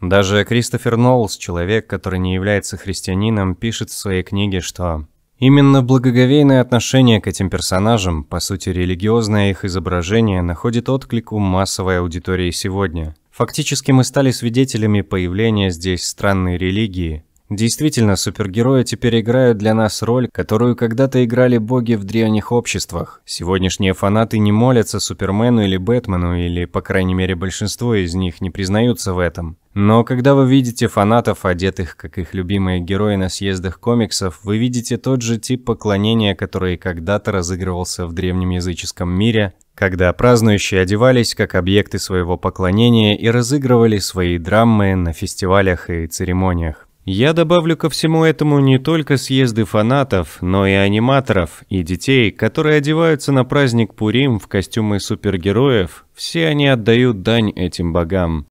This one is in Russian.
Даже Кристофер Ноллс, человек, который не является христианином, пишет в своей книге, что Именно благоговейное отношение к этим персонажам, по сути религиозное их изображение, находит отклик у массовой аудитории сегодня. Фактически мы стали свидетелями появления здесь странной религии. Действительно, супергерои теперь играют для нас роль, которую когда-то играли боги в древних обществах. Сегодняшние фанаты не молятся Супермену или Бэтмену, или, по крайней мере, большинство из них не признаются в этом. Но когда вы видите фанатов, одетых как их любимые герои на съездах комиксов, вы видите тот же тип поклонения, который когда-то разыгрывался в древнем языческом мире, когда празднующие одевались как объекты своего поклонения и разыгрывали свои драмы на фестивалях и церемониях. Я добавлю ко всему этому не только съезды фанатов, но и аниматоров, и детей, которые одеваются на праздник Пурим в костюмы супергероев, все они отдают дань этим богам.